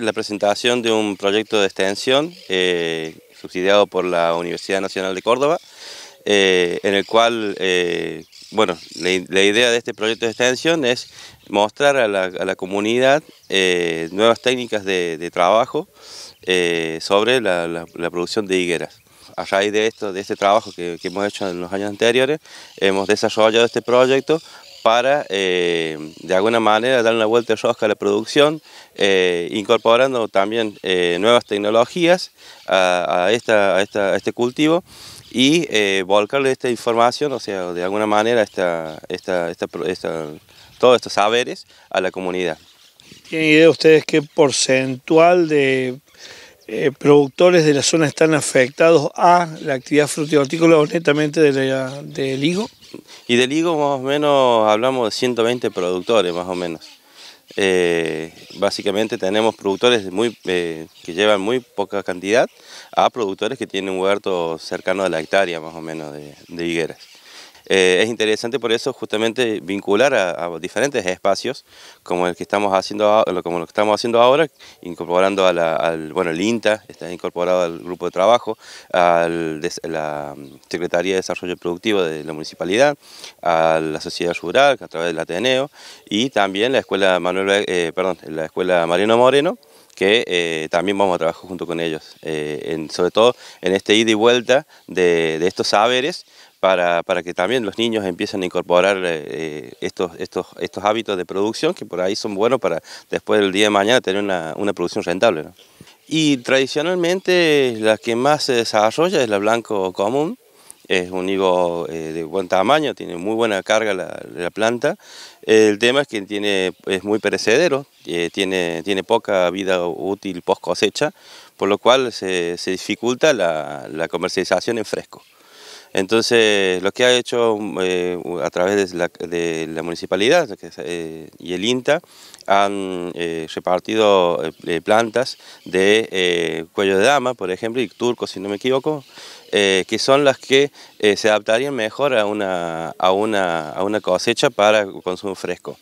La presentación de un proyecto de extensión eh, subsidiado por la Universidad Nacional de Córdoba, eh, en el cual, eh, bueno, la, idea de este proyecto de extensión es mostrar a la, comunidad nuevas técnicas de, trabajo sobre la, producción de higueras a raíz de esto, de este trabajo que, que, hemos hecho en los años anteriores, hemos desarrollado este proyecto para eh, de alguna manera dar una vuelta de rosca a la producción, eh, incorporando también eh, nuevas tecnologías a, esta, este cultivo y volcarle esta información, o sea, de alguna manera esta, todos estos saberes a la comunidad. ¿Tienen idea ustedes qué porcentual de productores de la zona están afectados a la actividad frutícola o netamente del higo? y del higo más o menos hablamos de 120 productores, más o menos. Eh, básicamente tenemos productores eh, que llevan muy poca cantidad a productores que tienen un huerto cercano a la hectárea, más o menos, de higueras. Eh, es interesante por eso justamente vincular a, diferentes espacios como el que estamos haciendo como lo que estamos haciendo ahora, incorporando al bueno el INTA está incorporado al grupo de trabajo, a la mm, Secretaría de Desarrollo Productivo de la municipalidad, a la sociedad rural a través del Ateneo y también la escuela Manuel, eh, la escuela Mariano Moreno que eh, también vamos a trabajar junto con ellos, sobre todo en este ida y vuelta de estos saberes para, para, que también los niños empiecen a incorporar eh, eh, estos, estos, estos hábitos de producción que por ahí son buenos para después del día de mañana tener una, una producción rentable. Y tradicionalmente la que más se desarrolla es la blanco común, es un higo eh, de buen tamaño, tiene muy buena carga la, planta. El tema es que tiene, es muy perecedero, tiene, tiene poca vida útil post cosecha, por lo cual se, se dificulta la, la comercialización en fresco. Entonces, lo que ha hecho eh, a través de la, municipalidad eh, y el INTA, han eh, repartido plantas de cuello de dama, por ejemplo, y turco, si no me equivoco, que son las que se adaptarían mejor a una, a, una, a una cosecha para consumo fresco.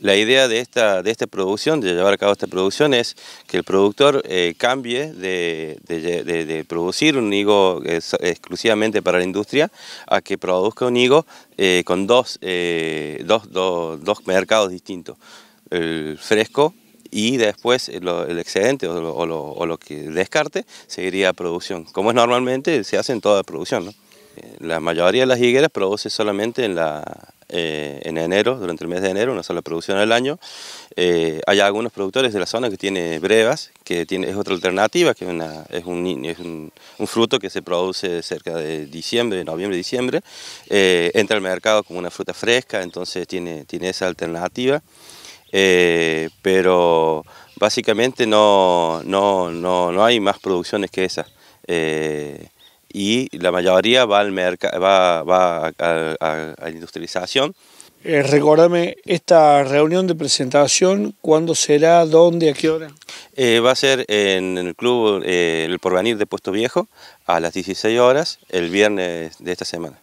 La idea de esta, de esta producción, de llevar a cabo esta producción, es que el productor eh, cambie de, de, producir un higo exclusivamente para la industria a que produzca un higo eh, con eh, dos, dos, mercados distintos, el fresco y después el, excedente o lo, que descarte seguiría a producción, como es normalmente se hace en toda producción. La mayoría de las higueras produce solamente en la, eh, en enero, durante el mes de enero, una sola producción al año. Eh, hay algunos productores de la zona que tiene brevas, que tiene, es otra alternativa, que es, un, es un, fruto que se produce cerca de diciembre, noviembre, diciembre. Eh, entra al mercado como una fruta fresca, entonces tiene, tiene esa alternativa. pero básicamente no, no, no, no, hay más producciones que esas y la mayoría va, al va, va a, la industrialización. Eh, esta reunión de presentación, ¿cuándo será? ¿Dónde? ¿A qué hora? Eh, va a ser en el club eh, El Porvenir de Puesto Viejo a las 16 horas el viernes de esta semana.